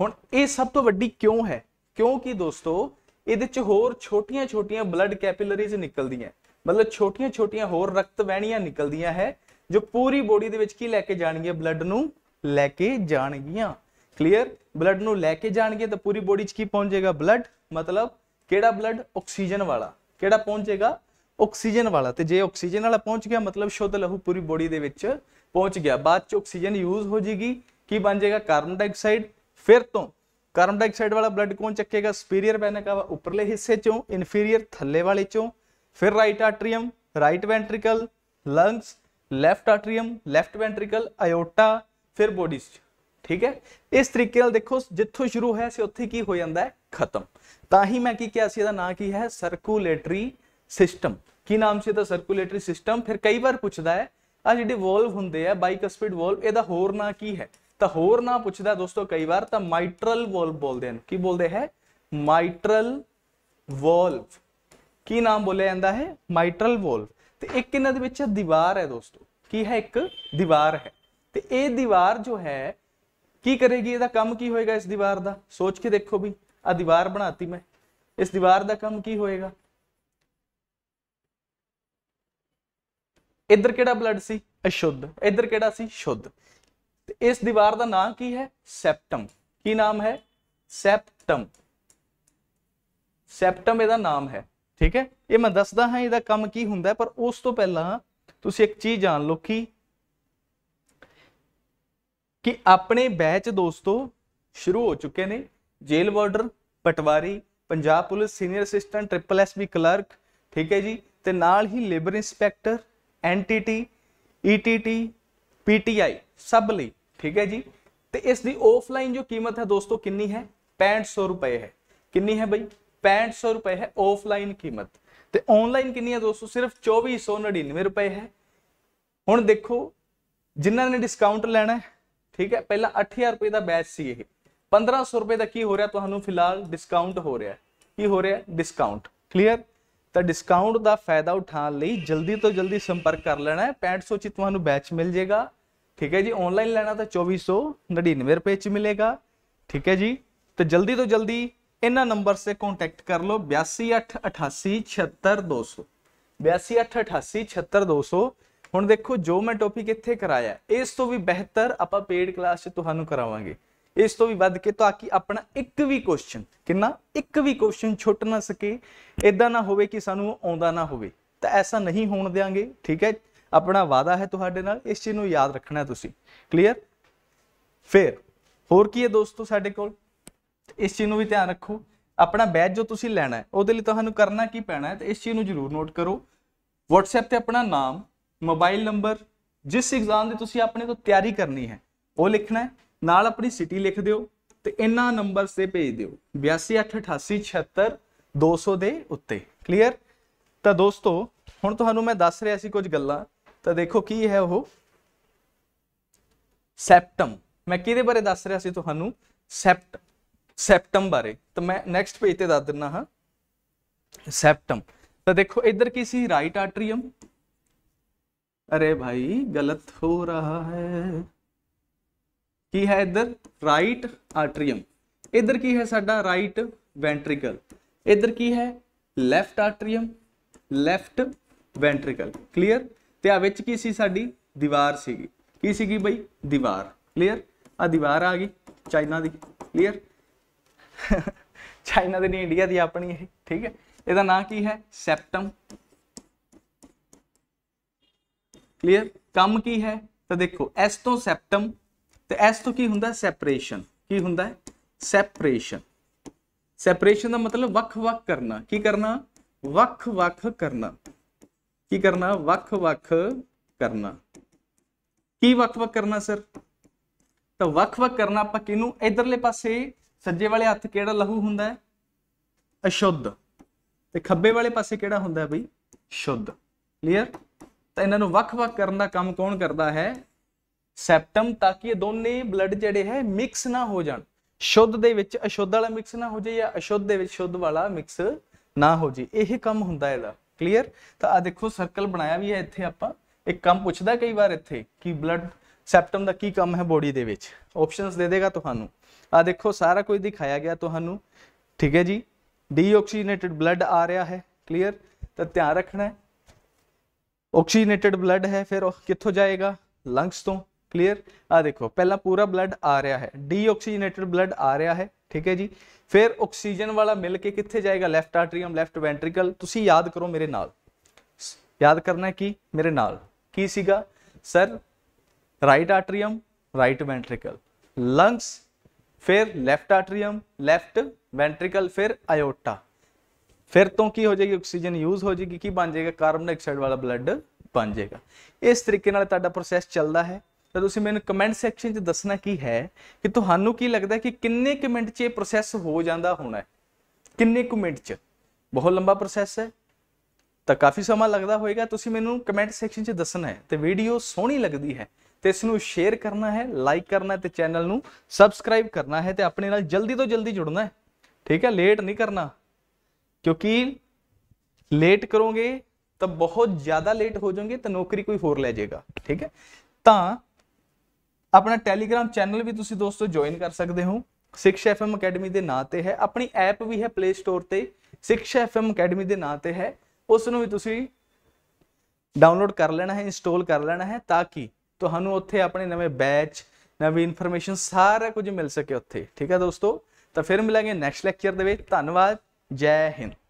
ਹੁਣ ਇਹ ਸਭ ਤੋਂ ਵੱਡੀ ਕਿਉਂ ਹੈ ਕਿਉਂਕਿ ਦੋਸਤੋ ਇਹਦੇ ਚ ਹੋਰ ਛੋਟੀਆਂ-ਛੋਟੀਆਂ ਬਲੱਡ ਕੈਪਿਲਰੀਜ਼ ਨਿਕਲਦੀਆਂ ਮਤਲਬ ਛੋਟੀਆਂ-ਛੋਟੀਆਂ ਹੋਰ ਰਕਤ ਵਹਿਣੀਆਂ ਨਿਕਲਦੀਆਂ ਹੈ ਜੋ ਪੂਰੀ ਬੋਡੀ ਦੇ ਵਿੱਚ ਕੀ ਲੈ ਕੇ ਜਾਣਗੀਆਂ ਬਲੱਡ ਨੂੰ ਲੈ ਕੇ ਜਾਣਗੀਆਂ ਕਲੀਅਰ ਬਲੱਡ ਨੂੰ ਲੈ ਕੇ ਜਾਣਗੇ ਤਾਂ ਪੂਰੀ ਬੋਡੀ 'ਚ ਕੀ ਪਹੁੰਚੇਗਾ ਬਲੱਡ ਮਤਲਬ ਕਿਹੜਾ ਬਲੱਡ ਆਕਸੀਜਨ ਵਾਲਾ ਕਿਹੜਾ ਪਹੁੰਚੇਗਾ ਆਕਸੀਜਨ ਵਾਲਾ ਤੇ ਜੇ ਆਕਸੀਜਨ ਵਾਲਾ ਪਹੁੰਚ ਗਿਆ ਮਤਲਬ ਸ਼ੁੱਧ ਲਹੂ ਪੂਰੀ ਬੋਡੀ ਦੇ ਵਿੱਚ ਪਹੁੰਚ ਗਿਆ ਬਾਅਦ 'ਚ ਆਕਸੀਜਨ ਯੂਜ਼ ਹੋ ਜੇਗੀ ਕੀ ਬਣ ਜਾਏਗਾ ਕਾਰਬਨ ਡਾਈਆਕਸਾਈਡ ਫਿਰ ਤੋਂ ਕਾਰਬਨ ਡਾਈਆਕਸਾਈਡ ਵਾਲਾ ਬਲੱਡ ਕੌਣ ਚੱਕੇਗਾ ਸੁਪੀਰੀਅਰ ਪੈਨਕਾਵਾ ਉੱਪਰਲੇ ਹਿੱਸੇ ਚੋਂ ਇਨਫੀਰੀਅਰ ਥੱਲੇ ਵਾਲੇ ਚੋਂ ਫਿਰ right atrium right ventricle lungs left atrium left ventricle aorta ਫਿਰ ਬੋਡੀ ਠੀਕ ਹੈ ਇਸ ਤਰੀਕੇ ਨਾਲ ਦੇਖੋ ਜਿੱਥੋਂ ਸ਼ੁਰੂ ਹੋਇਆ ਸੀ ਉੱਥੇ ਕੀ ਹੋ ਜਾਂਦਾ ਹੈ ਖਤਮ ਤਾਂ ਹੀ ਮੈਂ ਕੀ ਕਿਹਾ ਸੀ ਇਹਦਾ ਨਾਂ ਕੀ ਹੈ ਸਰਕੂਲੇਟਰੀ ਸਿਸਟਮ ਕੀ ਨਾਮ ਸੀ ਇਹਦਾ ਸਰਕੂਲੇਟਰੀ ਸਿਸਟਮ ਫਿਰ ਕਈ ਵਾਰ ਪੁੱਛਦਾ ਹੈ ਆ ਜਿਹੜੇ ਵਾਲਵ ਹੁੰਦੇ ਆ ਬਾਈਕਸਪਿਡ ਵਾਲਵ ਇਹਦਾ ਹੋਰ ਨਾਂ ਕੀ ਹੈ ਤਾਂ ਹੋਰ ਨਾਂ ਪੁੱਛਦਾ ਦੋਸਤੋ ਕਈ ਵਾਰ ਤਾਂ ਮਾਈਟਰਲ ਵਾਲਵ ਬੋਲਦੇ ਹਨ ਕੀ ਬੋਲਦੇ ਹੈ ਮਾਈਟਰਲ ਵਾਲਵ ਕੀ ਨਾਮ ਬੋਲਿਆ ਜਾਂਦਾ ਹੈ ਮਾਈਟਰਲ ਵੋਲਵ ਤੇ ਇੱਕ ਇਹਨਾਂ ਦੇ ਵਿੱਚ ਦੀਵਾਰ ਹੈ ਦੋਸਤੋ ਕੀ ਹੈ ਇੱਕ ਦੀਵਾਰ ਹੈ ਤੇ ਇਹ ਦੀਵਾਰ ਜੋ ਹੈ ਕੀ ਕਰੇਗੀ ਇਹਦਾ ਕੰਮ ਕੀ ਹੋਏਗਾ ਇਸ ਦੀਵਾਰ ਦਾ ਸੋਚ ਕੇ ਦੇਖੋ ਵੀ ਆ ਦੀਵਾਰ ਬਣਾਤੀ ਮੈਂ ਇਸ ਦੀਵਾਰ ਦਾ ਕੰਮ ਕੀ ਹੋਏਗਾ ਇੱਧਰ ਕਿਹੜਾ ਬਲੱਡ ਸੀ ਅਸ਼ੁੱਧ ਇੱਧਰ ਕਿਹੜਾ ਸੀ ਸ਼ੁੱਧ ਤੇ ਇਸ ਦੀਵਾਰ ਦਾ ਨਾਮ ਕੀ ਹੈ ਸੈਪਟਮ ਕੀ ਨਾਮ ਹੈ ਸੈਪਟਮ ਸੈਪਟਮ ਇਹਦਾ ਨਾਮ ਹੈ ਠੀਕ ਹੈ ਇਹ ਮੈਂ ਦੱਸਦਾ ਹਾਂ ਇਹਦਾ ਕੰਮ ਕੀ ਹੁੰਦਾ ਪਰ ਉਸ ਤੋਂ ਪਹਿਲਾਂ ਤੁਸੀਂ ਇੱਕ ਚੀਜ਼ ਜਾਣ ਲਓ ਕਿ ਕਿ ਆਪਣੇ ਬੈਚ ਦੋਸਤੋ ਸ਼ੁਰੂ ਹੋ ਚੁੱਕੇ ਨੇ jail border patwari Punjab police senior assistant triple S ਵੀ ਕਲਰਕ ਠੀਕ ਹੈ ਜੀ ਤੇ ਨਾਲ ਹੀ labour inspector NTT ETT PTI ਸਭ ਲਈ ਠੀਕ ਹੈ ਜੀ ਤੇ ਇਸ ਦੀ ਆਫਲਾਈਨ ਜੋ ਕੀਮਤ ਹੈ ਦੋਸਤੋ ਕਿੰਨੀ ਹੈ 6500 ਰੁਪਏ ਹੈ ਕਿੰਨੀ ਹੈ ਬਈ 6500 ਰੁਪਏ ਹੈ ਆਫਲਾਈਨ ਕੀਮਤ ਤੇ ਆਨਲਾਈਨ ਕਿੰਨੀ ਹੈ ਦੋਸਤੋ ਸਿਰਫ 2499 ਰੁਪਏ ਹੈ ਹੁਣ ਦੇਖੋ ਜਿਨ੍ਹਾਂ ਨੇ ਡਿਸਕਾਊਂਟ ਲੈਣਾ ਹੈ ਠੀਕ ਹੈ ਪਹਿਲਾਂ 8000 ਰੁਪਏ ਦਾ ਬੈਚ ਸੀ ਇਹ 1500 ਰੁਪਏ ਦਾ ਕੀ ਹੋ ਰਿਹਾ ਤੁਹਾਨੂੰ ਫਿਲਹਾਲ ਡਿਸਕਾਊਂਟ ਹੋ ਰਿਹਾ ਕੀ ਹੋ ਰਿਹਾ ਡਿਸਕਾਊਂਟ ਕਲੀਅਰ ਤਾਂ ਡਿਸਕਾਊਂਟ ਦਾ ਫਾਇਦਾ ਉਠਾਉਣ ਲਈ ਜਲਦੀ ਤੋਂ ਜਲਦੀ ਸੰਪਰਕ ਕਰ ਲੈਣਾ ਹੈ 6500 ਚ ਤੁਹਾਨੂੰ ਬੈਚ ਮਿਲ ਜਾਏਗਾ ਠੀਕ ਹੈ ਜੀ ਆਨਲਾਈਨ ਲੈਣਾ ਤਾਂ 2499 ਰੁਪਏ ਚ ਮਿਲੇਗਾ ਠੀਕ ਹੈ ਜੀ ਤੇ ਜਲਦੀ ਤੋਂ ਜਲਦੀ ਇਹਨਾਂ ਨੰਬਰ ਸੇ ਕੰਟੈਕਟ ਕਰ ਲਓ बयासी अठ ਹੁਣ ਦੇਖੋ ਜੋ ਮੈਂ ਟੌਪਿਕ ਇੱਥੇ ਕਰਾਇਆ ਇਸ ਤੋਂ ਵੀ ਬਿਹਤਰ ਆਪਾਂ ਪੇਡ ਕਲਾਸ 'ਚ ਤੁਹਾਨੂੰ ਕਰਾਵਾਂਗੇ ਇਸ ਤੋਂ ਵੀ ਵੱਧ ਕੇ ਤਾਂ ਕਿ ਆਪਣਾ ਇੱਕ ਵੀ ਕੁਐਸਚਨ ਕਿੰਨਾ ਇੱਕ ਵੀ ਕੁਐਸਚਨ ਛੁੱਟ ਨਾ ਸਕੇ ਇਦਾਂ ਨਾ ਹੋਵੇ ਕਿ ਸਾਨੂੰ ਆਉਂਦਾ ਨਾ ਹੋਵੇ ਤਾਂ ਐਸਾ ਨਹੀਂ ਹੋਣ ਦੇਾਂਗੇ ਠੀਕ ਹੈ ਆਪਣਾ ਵਾਦਾ ਹੈ ਤੁਹਾਡੇ ਨਾਲ ਇਸ ਚੀਜ਼ ਨੂੰ ਯਾਦ ਰੱਖਣਾ ਤੁਸੀਂ ਕਲੀਅਰ ਫਿਰ ਹੋਰ ਕੀ ਹੈ ਦੋਸਤੋ ਸਾਡੇ ਕੋਲ ਇਸ ਚੀਜ਼ ਨੂੰ ਵੀ ਧਿਆਨ ਰੱਖੋ ਆਪਣਾ ਬੈਚ ਜੋ ਤੁਸੀਂ ਲੈਣਾ ਹੈ ਉਹਦੇ ਲਈ ਤੁਹਾਨੂੰ ਕਰਨਾ ਕੀ ਪੈਣਾ ਹੈ ਤੇ ਇਸ ਚੀਜ਼ ਨੂੰ ਜ਼ਰੂਰ ਨੋਟ ਕਰੋ WhatsApp ਤੇ ਆਪਣਾ ਨਾਮ ਮੋਬਾਈਲ ਨੰਬਰ ਜਿਸ ਐਗਜ਼ਾਮ ਦੀ ਤੁਸੀਂ ਆਪਣੇ ਤੋਂ ਤਿਆਰੀ ਕਰਨੀ ਹੈ ਉਹ ਲਿਖਣਾ ਹੈ ਨਾਲ ਆਪਣੀ ਸਿਟੀ ਲਿਖ ਦਿਓ ਤੇ ਇਹਨਾਂ ਨੰਬਰ ਤੇ ਭੇਜ ਦਿਓ 8288876200 ਦੇ ਉੱਤੇ ਕਲੀਅਰ ਤਾਂ ਦੋਸਤੋ ਹੁਣ ਤੁਹਾਨੂੰ ਮੈਂ ਦੱਸ ਰਿਹਾ ਸੀ ਕੁਝ ਗੱਲਾਂ ਤਾਂ ਦੇਖੋ ਕੀ ਹੈ ਉਹ ਸੈਪਟਮ ਮੈਂ ਕਿਹਦੇ ਬਾਰੇ ਦੱਸ ਰਿਹਾ ਸੀ ਤੁਹਾਨੂੰ ਸੈਪਟ ਸੈਪਟੰਬਰ ਹੈ ਤਾਂ ਮੈਂ ਨੈਕਸਟ ਪੇਜ ਤੇ ਦੱਸ ਦਿੰਨਾ ਹਾਂ ਸੈਪਟਮ ਤਾਂ ਦੇਖੋ ਇੱਧਰ ਕੀ ਸੀ ਰਾਈਟ ਆਟਰੀਅਮ ਅਰੇ ਭਾਈ ਗਲਤ ਹੋ ਰਹਾ ਹੈ ਕੀ ਹੈ ਇੱਧਰ ਰਾਈਟ ਆਟਰੀਅਮ ਇੱਧਰ ਕੀ ਹੈ ਸਾਡਾ ਰਾਈਟ ਵੈਂਟ੍ਰਿਕਲ ਇੱਧਰ ਕੀ ਹੈ left atrium left ventricle clear ਤੇ ਆ ਵਿੱਚ ਕੀ ਸੀ ਸਾਡੀ ਦੀਵਾਰ ਸੀਗੀ ਕੀ ਸੀਗੀ ਬਈ ਦੀਵਾਰ ਕਲੀਅਰ ਆ ਦੀਵਾਰ ਆ ਗਈ ਚਾਈਨਾ ਦੀ ਕਲੀਅਰ ਚਾਈਨਾ ਦੇ ਨਹੀਂ ਇੰਡੀਆ ਦੀ ਆਪਣੀ ਇਹ ਠੀਕ ਹੈ ਇਹਦਾ ਨਾਂ ਕੀ ਹੈ ਸੈਪਟਮ ਕਲੀਅਰ ਕੰਮ ਕੀ ਹੈ ਤਾਂ ਦੇਖੋ ਐਸ ਤੋਂ ਸੈਪਟਮ ਤੇ ਐਸ ਤੋਂ ਕੀ ਹੁੰਦਾ ਸੈਪਰੇਸ਼ਨ ਕੀ ਹੁੰਦਾ ਹੈ ਸੈਪਰੇਸ਼ਨ ਸੈਪਰੇਸ਼ਨ ਦਾ ਮਤਲਬ ਵੱਖ-ਵੱਖ ਕਰਨਾ ਕੀ ਕਰਨਾ ਵੱਖ-ਵੱਖ ਕਰਨਾ ਕੀ ਕਰਨਾ ਵੱਖ-ਵੱਖ ਕਰਨਾ ਕੀ ਵੱਖ-ਵੱਖ ਕਰਨਾ ਸਰ ਤਾਂ ਵੱਖ-ਵੱਖ ਕਰਨਾ ਆਪਾਂ ਕਿਹਨੂੰ ਇਧਰਲੇ ਪਾਸੇ ਸੱਜੇ ਵਾਲੇ ਹੱਥ ਕਿਹੜਾ ਲਹੂ ਹੁੰਦਾ ਹੈ ਅਸ਼ੁੱਧ ਤੇ ਖੱਬੇ ਵਾਲੇ ਪਾਸੇ ਕਿਹੜਾ ਹੁੰਦਾ ਹੈ ਬਈ ਸ਼ੁੱਧ ਕਲੀਅਰ ਤਾਂ ਇਹਨਾਂ ਨੂੰ ਵੱਖ-ਵੱਖ ਕਰਨ ਦਾ ਕੰਮ ਕੌਣ ਕਰਦਾ ਹੈ ਸੈਪਟਮ ਤਾਂ ਕਿ ਇਹ ਦੋਨੇ ਬਲੱਡ ਜਿਹੜੇ ਹੈ ਮਿਕਸ ਨਾ ਹੋ ਜਾਣ ਸ਼ੁੱਧ ਦੇ ਵਿੱਚ ਅਸ਼ੁੱਧ ਵਾਲਾ ਮਿਕਸ ਨਾ ਹੋ ਜਾਏ ਜਾਂ ਅਸ਼ੁੱਧ ਦੇ ਵਿੱਚ ਸ਼ੁੱਧ ਵਾਲਾ ਮਿਕਸ ਨਾ ਹੋ ਜੇ ਇਹ ਕੰਮ ਹੁੰਦਾ ਇਹਦਾ ਕਲੀਅਰ ਤਾਂ ਆ ਦੇਖੋ ਸਰਕਲ ਬਣਾਇਆ ਵੀ ਹੈ ਇੱਥੇ ਆਪਾਂ ਇੱਕ ਕੰਮ ਪੁੱਛਦਾ ਕਈ ਵਾਰ ਇੱਥੇ ਕਿ ਬਲੱਡ ਸੈਪਟਮ ਦਾ ਕੀ ਕੰਮ ਹੈ ਬੋਡੀ ਦੇ ਵਿੱਚ ਆਪਸ਼ਨਸ ਦੇ ਦੇਗਾ ਤੁਹਾਨੂੰ ਆ ਦੇਖੋ ਸਾਰਾ ਕੁਝ ਦਿਖਾਇਆ ਗਿਆ ਤੁਹਾਨੂੰ ਠੀਕ ਹੈ ਜੀ ਡੀਆਕਸੀਨੇਟਡ ਬਲੱਡ ਆ ਰਿਹਾ ਹੈ ਕਲੀਅਰ ਤਾਂ ਧਿਆਨ ਰੱਖਣਾ ਹੈ ਆਕਸੀਜਨੇਟਿਡ ਬਲੱਡ ਹੈ ਫਿਰ ਕਿੱਥੋਂ ਜਾਏਗਾ ਲੰਗਸ ਤੋਂ ਕਲੀਅਰ ਆ ਦੇਖੋ ਪਹਿਲਾਂ ਪੂਰਾ ਬਲੱਡ ਆ ਰਿਹਾ ਹੈ ਡੀਆਕਸੀਨੇਟਡ ਬਲੱਡ ਆ ਰਿਹਾ ਹੈ ਠੀਕ ਹੈ ਜੀ ਫਿਰ ਆਕਸੀਜਨ ਵਾਲਾ ਮਿਲ ਕੇ ਕਿੱਥੇ ਜਾਏਗਾ ਲੈਫਟ ਆਰਟਰੀਅਮ ਲੈਫਟ ਵੈਂਟ੍ਰਿਕਲ ਤੁਸੀਂ ਯਾਦ ਕਰੋ ਮੇਰੇ ਨਾਲ ਯਾਦ ਕਰਨਾ ਕੀ ਮੇਰੇ ਨਾਲ ਕੀ ਸੀਗਾ sir right atrium right ventricle lungs ਫਿਰ ਲੈਫਟ ਆਟਰੀਅਮ ਲੈਫਟ ਵੈਂਟ੍ਰਿਕਲ ਫਿਰ ਆਇਓਟਾ ਫਿਰ ਤੋਂ ਕੀ ਹੋ ਜਾਏਗੀ ਆਕਸੀਜਨ ਯੂਜ਼ ਹੋ ਜਾਏਗੀ ਕੀ ਬਣ ਜਾਏਗਾ ਕਾਰਬਨ ਡਾਈਆਕਸਾਈਡ ਵਾਲਾ ਬਲੱਡ ਬਣ ਜਾਏਗਾ ਇਸ ਤਰੀਕੇ ਨਾਲ ਤੁਹਾਡਾ ਪ੍ਰੋਸੈਸ ਚੱਲਦਾ ਹੈ ਤਾਂ ਤੁਸੀਂ ਮੈਨੂੰ ਕਮੈਂਟ ਸੈਕਸ਼ਨ 'ਚ ਦੱਸਣਾ ਕੀ ਹੈ ਕਿ ਤੁਹਾਨੂੰ ਕੀ ਲੱਗਦਾ ਕਿ ਕਿੰਨੇ ਕੁ ਮਿੰਟ 'ਚ ਇਹ ਪ੍ਰੋਸੈਸ ਹੋ ਜਾਂਦਾ ਹੋਣਾ ਹੈ ਕਿੰਨੇ ਕੁ ਮਿੰਟ 'ਚ ਬਹੁਤ ਲੰਬਾ ਪ੍ਰੋਸੈਸ ਹੈ ਤਾਂ ਕਾਫੀ ਸਮਾਂ ਲੱਗਦਾ ਹੋਵੇਗਾ ਤੁਸੀਂ ਮੈਨੂੰ ਕਮੈਂਟ ਸੈਕਸ਼ਨ 'ਚ ਦੱਸਣਾ ਹੈ ਤੇ ਵੀਡੀਓ ਸੋਹਣੀ ਲੱਗਦੀ ਹੈ ਤੇ ਇਸ ਨੂੰ ਸ਼ੇਅਰ ਕਰਨਾ ਹੈ ਲਾਈਕ ਕਰਨਾ ਹੈ ਤੇ ਚੈਨਲ ਨੂੰ ਸਬਸਕ੍ਰਾਈਬ ਕਰਨਾ ਹੈ ਤੇ ਆਪਣੇ ਨਾਲ ਜਲਦੀ ਤੋਂ ਜਲਦੀ ਜੁੜਨਾ ਹੈ ਠੀਕ ਹੈ ਲੇਟ ਨਹੀਂ ਕਰਨਾ ਕਿਉਂਕਿ ਲੇਟ ਕਰੋਗੇ ਤਾਂ ਬਹੁਤ ਜ਼ਿਆਦਾ ਲੇਟ ਹੋ ਜਾਓਗੇ ਤਾਂ ਨੌਕਰੀ ਕੋਈ ਹੋਰ ਲੈ ਜਾਏਗਾ ਠੀਕ ਹੈ ਤਾਂ ਆਪਣਾ ਟੈਲੀਗ੍ਰam ਚੈਨਲ ਵੀ ਤੁਸੀਂ ਦੋਸਤੋ ਜੁਆਇਨ ਕਰ ਸਕਦੇ ਹੋ ਐਫਐਮ ਅਕੈਡਮੀ ਦੇ ਨਾਂ ਤੇ ਹੈ ਆਪਣੀ ਐਪ ਵੀ ਹੈ ਪਲੇ ਸਟੋਰ ਤੇ ਐਫਐਮ ਅਕੈਡਮੀ ਦੇ ਨਾਂ ਤੇ ਹੈ ਉਸ ਨੂੰ ਵੀ ਤੁਸੀਂ ਡਾਊਨਲੋਡ ਕਰ ਲੈਣਾ ਹੈ ਇੰਸਟਾਲ ਕਰ ਲੈਣਾ ਹੈ ਤਾਂ ਕਿ ਤੁਹਾਨੂੰ ਉੱਥੇ ਆਪਣੇ ਨਵੇਂ ਬੈਚ ਨਵੀਂ ਇਨਫੋਰਮੇਸ਼ਨ ਸਾਰਾ ਕੁਝ ਮਿਲ ਸਕੇ ਉੱਥੇ ਠੀਕ ਹੈ ਦੋਸਤੋ ਤਾਂ ਫਿਰ ਮਿਲਾਂਗੇ ਨੈਕਸਟ ਲੈਕਚਰ ਦੇ ਵਿੱਚ ਧੰਨਵਾਦ ਜੈ ਹਿੰਦ